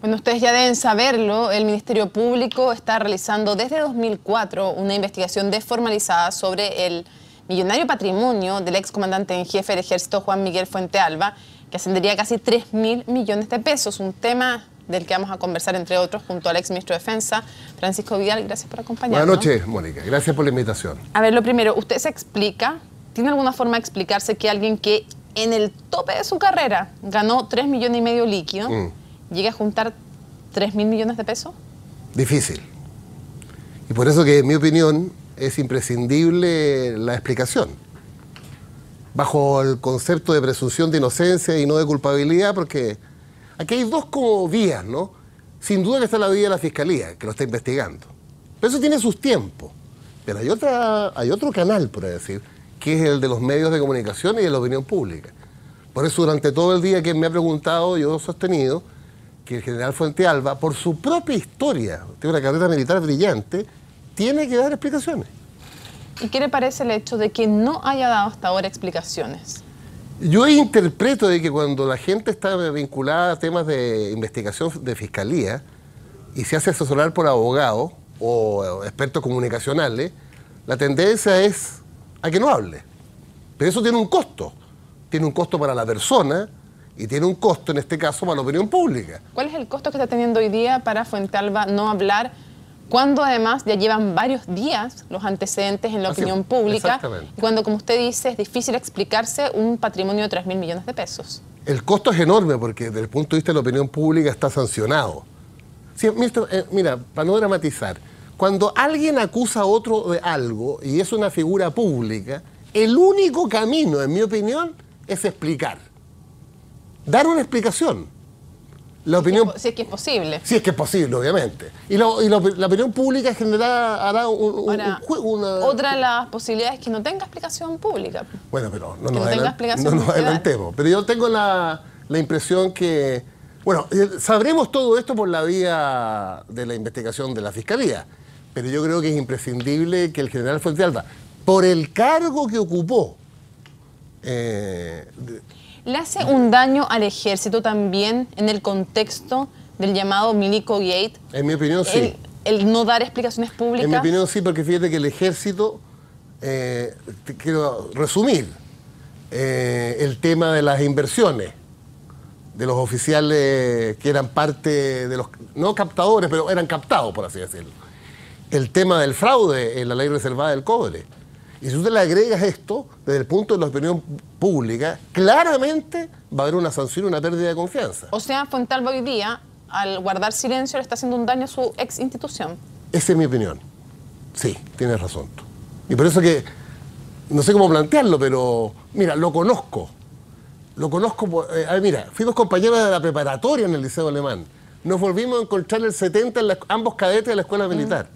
Bueno, ustedes ya deben saberlo, el Ministerio Público está realizando desde 2004 una investigación desformalizada sobre el millonario patrimonio del excomandante en jefe del ejército Juan Miguel Fuente Alba, que ascendería a casi 3 mil millones de pesos, un tema del que vamos a conversar, entre otros, junto al exministro de Defensa, Francisco Vidal. Gracias por acompañarnos. Buenas noches, Mónica. Gracias por la invitación. A ver, lo primero, ¿usted se explica? ¿Tiene alguna forma de explicarse que alguien que en el tope de su carrera ganó 3 millones y medio líquido. Mm. ¿Llega a juntar 3 mil millones de pesos? Difícil. Y por eso que, en mi opinión, es imprescindible la explicación. Bajo el concepto de presunción de inocencia y no de culpabilidad, porque aquí hay dos como vías, ¿no? Sin duda que está la vía de la fiscalía, que lo está investigando. Pero eso tiene sus tiempos. Pero hay, otra, hay otro canal, por decir, que es el de los medios de comunicación y de la opinión pública. Por eso, durante todo el día que me ha preguntado, yo he sostenido que el general Fuente Alba, por su propia historia, tiene una carrera militar brillante, tiene que dar explicaciones. ¿Y qué le parece el hecho de que no haya dado hasta ahora explicaciones? Yo interpreto de que cuando la gente está vinculada a temas de investigación de fiscalía y se hace asesorar por abogados o expertos comunicacionales, la tendencia es a que no hable. Pero eso tiene un costo. Tiene un costo para la persona, y tiene un costo, en este caso, para la opinión pública. ¿Cuál es el costo que está teniendo hoy día para Fuentalba no hablar cuando además ya llevan varios días los antecedentes en la ah, opinión pública, y cuando, como usted dice, es difícil explicarse un patrimonio de 3 mil millones de pesos. El costo es enorme porque desde el punto de vista de la opinión pública está sancionado. Eh, mira, para no dramatizar, cuando alguien acusa a otro de algo y es una figura pública, el único camino, en mi opinión, es explicar dar una explicación. La opinión, si es que es posible. Si es que es posible, obviamente. Y, la opinión pública generará hará un, un, una... Otra de las posibilidades es que no tenga explicación pública. Bueno, pero no, no no nos adelantemos. Pero yo tengo la, impresión que... Bueno, eh, sabremos todo esto por la vía de la investigación de la Fiscalía, pero yo creo que es imprescindible que el general Fuente Alba, por el cargo que ocupó, eh, ¿Le hace un daño al ejército también en el contexto del llamado Milico Gate? En mi opinión, sí. El no dar explicaciones públicas. En mi opinión, sí, porque fíjate que el ejército, eh, quiero resumir, eh, el tema de las inversiones de los oficiales que eran parte de los, no captadores, pero eran captados, por así decirlo. El tema del fraude en la ley reservada del cobre. Y si usted le agrega esto, desde el punto de la opinión pública, claramente va a haber una sanción, y una pérdida de confianza. O sea, Fontalvo hoy día, al guardar silencio, le está haciendo un daño a su ex institución. Esa es mi opinión. Sí, tienes razón. Y por eso que, no sé cómo plantearlo, pero mira, lo conozco. Lo conozco, eh, mira, fuimos compañeros de la preparatoria en el Liceo Alemán. Nos volvimos a encontrar en el 70 en ambos cadetes de la escuela militar.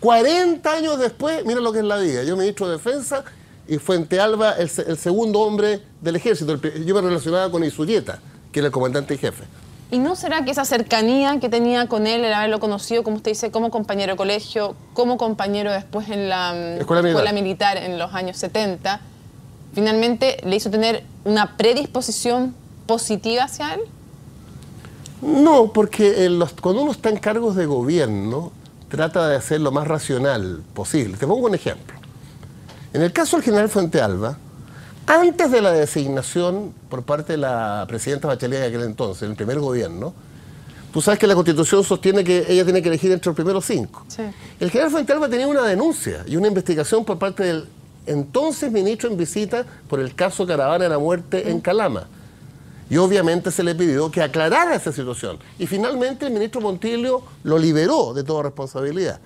40 años después, mira lo que es la vida. Yo ministro de Defensa y Fuente Alba, el, segundo hombre del ejército. yo me relacionaba con Izuyeta... que era el comandante y jefe. ¿Y no será que esa cercanía que tenía con él, el haberlo conocido, como usted dice, como compañero de colegio, como compañero después en la mm, escuela militar, en los años 70, finalmente le hizo tener una predisposición positiva hacia él? No, porque cuando uno está en cargos de gobierno, trata de hacer lo más racional posible. Te pongo un ejemplo. En el caso del general Fuente Alba, antes de la designación por parte de la presidenta Bachelet de aquel entonces, en el primer gobierno, tú sabes que la Constitución sostiene que ella tiene que elegir entre los primeros cinco. El general Fuente Alba tenía una denuncia y una investigación por parte del entonces ministro en visita por el caso Caravana de la Muerte en mm. Calama. Y obviamente se le pidió que aclarara esa situación. Y finalmente el ministro Montilio lo liberó de toda responsabilidad.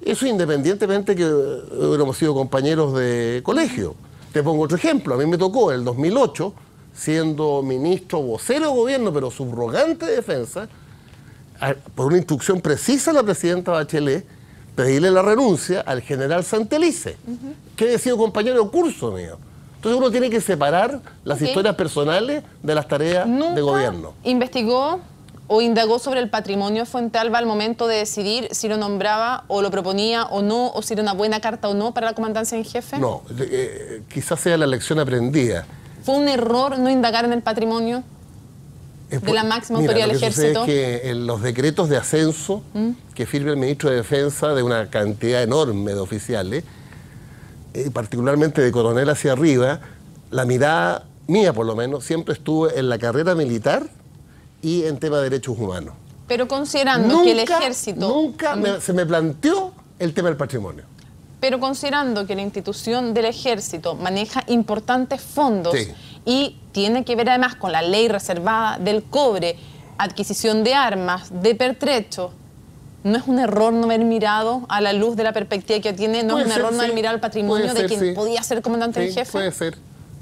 Eso independientemente que eh, hubiéramos sido compañeros de colegio. Te pongo otro ejemplo. A mí me tocó en el 2008, siendo ministro vocero de gobierno, pero subrogante de defensa, por una instrucción precisa de la presidenta Bachelet, pedirle la renuncia al general Santelice, que había sido compañero de curso mío. Entonces uno tiene que separar las historias personales de las tareas de gobierno. ¿Investigó o indagó sobre el patrimonio Alba al momento de decidir si lo nombraba o lo proponía o no, o si era una buena carta o no para la comandancia en jefe? No, eh, eh, quizás sea la lección aprendida. ¿Fue un error no indagar en el patrimonio de la máxima autoridad del ejército? Es que en los decretos de ascenso ¿Mm? que firma el ministro de Defensa de una cantidad enorme de oficiales, y particularmente de coronel hacia arriba, la mirada mía por lo menos siempre estuve en la carrera militar y en tema de derechos humanos. Pero considerando que el ejército... Nunca se me planteó el tema del patrimonio. Pero considerando que la institución del ejército maneja importantes fondos y tiene que ver además con la ley reservada del cobre, adquisición de armas, de pertrecho no es un error no haber mirado a la luz de la perspectiva que tiene, no es un error no haber mirado el patrimonio de quien podía ser comandante en jefe. Puede ser,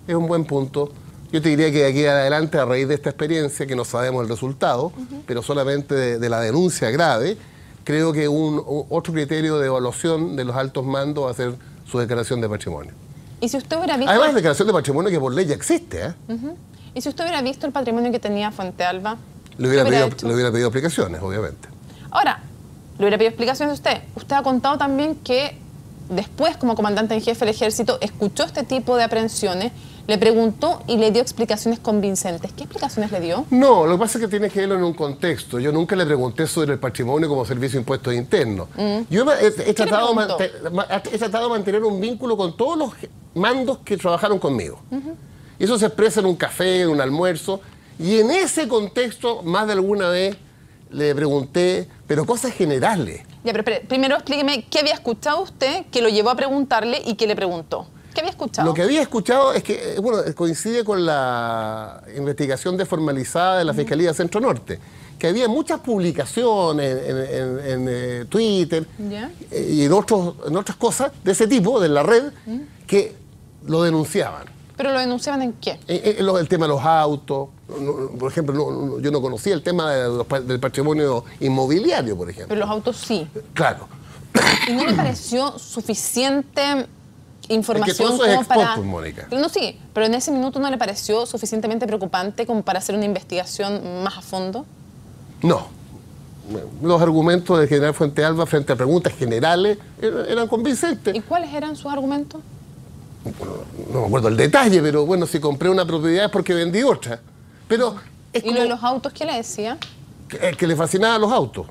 es un buen punto. Yo te diría que de aquí adelante, a raíz de esta experiencia, que no sabemos el resultado, pero solamente de, la denuncia grave, creo que un, otro criterio de evaluación de los altos mandos va a ser su declaración de patrimonio. Y si usted hubiera visto... Además, declaración de patrimonio que por ley ya existe. ¿eh? Y si usted hubiera visto el patrimonio que tenía Fuente Alba... hubiera, pedido, le hubiera pedido explicaciones, obviamente. Ahora, le hubiera pedido explicaciones a usted. Usted ha contado también que después, como comandante en jefe del ejército, escuchó este tipo de aprehensiones, le preguntó y le dio explicaciones convincentes. ¿Qué explicaciones le dio? No, lo que pasa es que tiene que verlo en un contexto. Yo nunca le pregunté sobre el patrimonio como servicio de interno. Mm. Yo he, tratado de mantener un vínculo con todos los mandos que trabajaron conmigo. Eso se expresa en un café, en un almuerzo. Y en ese contexto, más de alguna vez le pregunté, pero cosas generales. Ya, pero, primero explíqueme qué había escuchado usted que lo llevó a preguntarle y qué le preguntó. ¿Qué había escuchado? Lo que había escuchado es que, eh, bueno, coincide con la investigación deformalizada de la Fiscalía Centro Norte, que había muchas publicaciones en, eh, Twitter eh, y en, otras cosas de ese tipo, de la red, que lo denunciaban. ¿Pero lo denunciaban en qué? Eh, eh, el tema de los autos, por ejemplo, yo no conocía el tema del patrimonio inmobiliario, por ejemplo. Pero los autos sí. Eh, claro. ¿Y no le pareció suficiente información como para... Pues, Mónica. No, sí, pero en ese minuto no le pareció suficientemente preocupante como para hacer una investigación más a fondo? No. Los argumentos del general Fuente Alba frente a preguntas generales er, eran convincentes. ¿Y cuáles eran sus argumentos? no me acuerdo el detalle, pero bueno, si compré una propiedad es porque vendí otra. Pero ¿Y de los autos que le decía? Eh, que, le fascinaba los autos,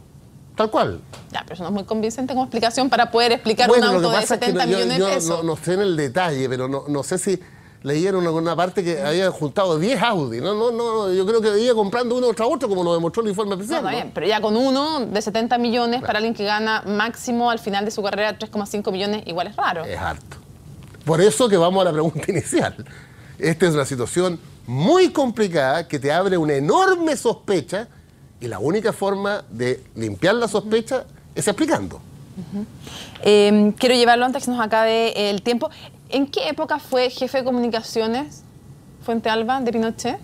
tal cual. Ya, pero eso no es muy convincente como explicación para poder explicar un auto de 70 millones de pesos. No, no, sé en el detalle, pero no, sé si leyeron una, una parte que había juntado 10 Audi. No, no, no, yo creo que iba comprando uno tras otro, como lo demostró el informe especial. Bueno, pero ya con uno de 70 millones para alguien que gana máximo al final de su carrera 3,5 millones, igual es raro. Es harto. Por eso que vamos a la pregunta inicial. Esta es una situación muy complicada que te abre una enorme sospecha y la única forma de limpiar la sospecha es explicando. Em, quiero llevarlo antes que nos acabe el tiempo. ¿En qué época fue jefe de comunicaciones Fuente Alba de Pinochet?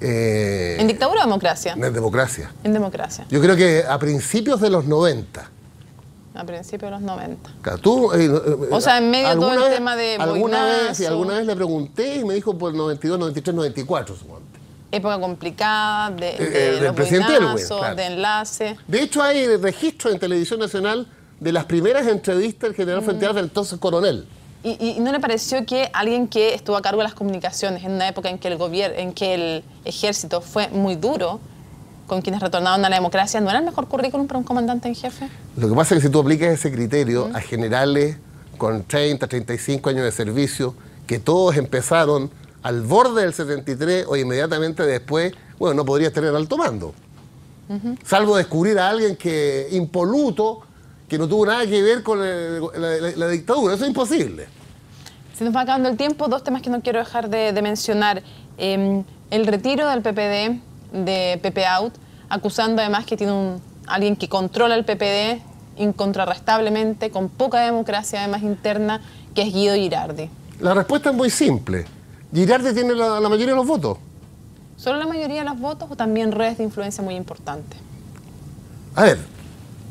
Eh, ¿En dictadura o democracia? En democracia. En democracia. Yo creo que a principios de los 90 a principios de los 90. Eh, eh, o sea, en medio de todo el tema de alguna vez, alguna vez le pregunté y me dijo por 92, 93, 94, Época complicada, de, eh, de presidente de enlace. De hecho, hay registro en Televisión Nacional de las primeras entrevistas del general mm. del entonces coronel. ¿Y, no le pareció que alguien que estuvo a cargo de las comunicaciones en una época en que el gobierno, en que el ejército fue muy duro, con quienes retornaron a la democracia, ¿no era el mejor currículum para un comandante en jefe? Lo que pasa es que si tú aplicas ese criterio a generales con 30, 35 años de servicio, que todos empezaron al borde del 73 o inmediatamente después, bueno, no podrías tener alto mando. Salvo descubrir a alguien que impoluto, que no tuvo nada que ver con la, dictadura. Eso es imposible. Se nos va acabando el tiempo. Dos temas que no quiero dejar de, mencionar. Em, el retiro del PPD de PP Out, acusando además que tiene un, alguien que controla el PPD incontrarrestablemente, con poca democracia además interna, que es Guido Girardi. La respuesta es muy simple. Girardi tiene la, mayoría de los votos. ¿Solo la mayoría de los votos o también redes de influencia muy importantes? A ver,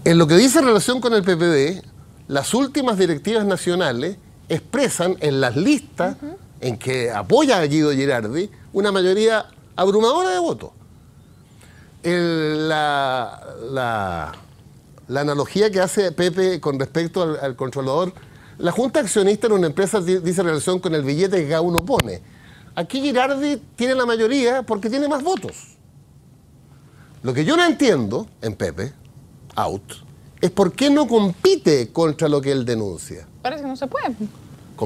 en lo que dice relación con el PPD, las últimas directivas nacionales expresan en las listas en que apoya a Guido Girardi una mayoría abrumadora de votos la, analogía que hace Pepe con respecto al, controlador, la junta accionista en una empresa dice relación con el billete que cada uno pone. Aquí Girardi tiene la mayoría porque tiene más votos. Lo que yo no entiendo en Pepe, out, es por qué no compite contra lo que él denuncia. Parece que no se puede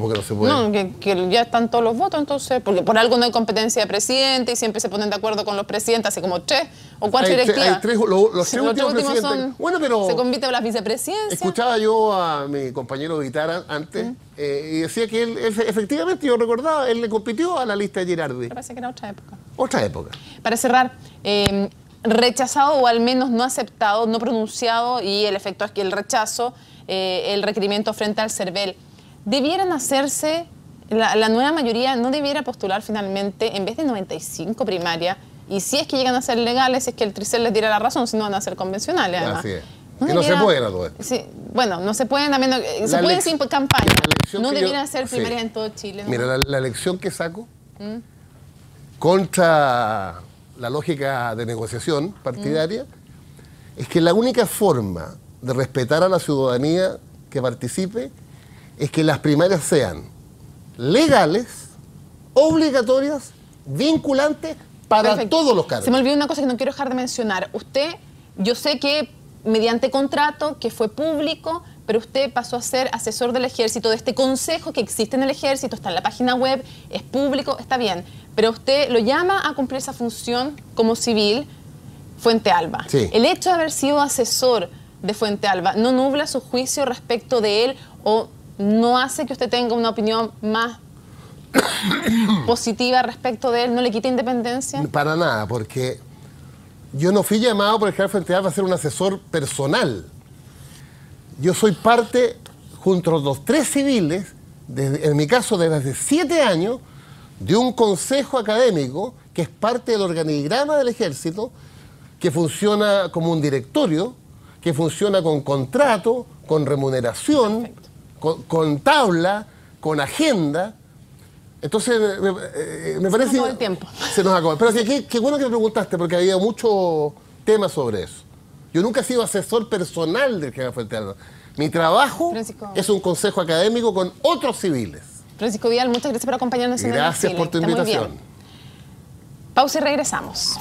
que no se puede? No, que, ya están todos los votos, entonces, porque por algo no hay competencia de presidente y siempre se ponen de acuerdo con los presidentes, así como tres o cuatro directivas. los, tres últimos los bueno, pero... Se convite a las vicepresidencias. Escuchaba yo a mi compañero Vitara antes eh, y decía que él, efectivamente, yo recordaba, él le compitió a la lista de Girardi. Me parece que era otra época. Otra época. Para cerrar... Em, rechazado o al menos no aceptado, no pronunciado y el efecto es que el rechazo, eh, el requerimiento frente al CERVEL debieran hacerse, la, nueva mayoría no debiera postular finalmente, en vez de 95 primarias, y si es que llegan a ser legales, es que el tricel les diera la razón, si no van a ser convencionales. Así es. que no se pueden todo bueno, no se pueden, a eh, se pueden sin campaña. No debieran ser primarias en todo Chile. Mira, la, elección que saco ¿Mm? contra la lógica de negociación partidaria ¿Mm? es que la única forma de respetar a la ciudadanía que participe es que las primarias sean legales, obligatorias, vinculantes para todos los cargos. Se me olvidó una cosa que no quiero dejar de mencionar. Usted, yo sé que mediante contrato, que fue público, pero usted pasó a ser asesor del ejército, de este consejo que existe en el ejército, está en la página web, es público, está bien, pero usted lo llama a cumplir esa función como civil Fuente Alba. El hecho de haber sido asesor de Fuente Alba no nubla su juicio respecto de él o no hace que usted tenga una opinión más positiva respecto de él, no le quita independencia? Para nada, porque yo no fui llamado por el jefe Frente a ser un asesor personal. Yo soy parte, junto a los tres civiles, en mi caso desde hace siete años, de un consejo académico que es parte del organigrama del ejército, que funciona como un directorio, que funciona con contrato, con remuneración, con, tabla, con agenda. Entonces, me, parece... Eh, se nos acabó tiempo. Se nos acabó. Pero sí, qué, bueno que me preguntaste, porque había mucho tema sobre eso. Yo nunca he sido asesor personal del jefe Fuente Mi trabajo es un consejo académico con otros civiles. Francisco Vidal, muchas gracias por acompañarnos en el Gracias por tu invitación. Pausa y regresamos.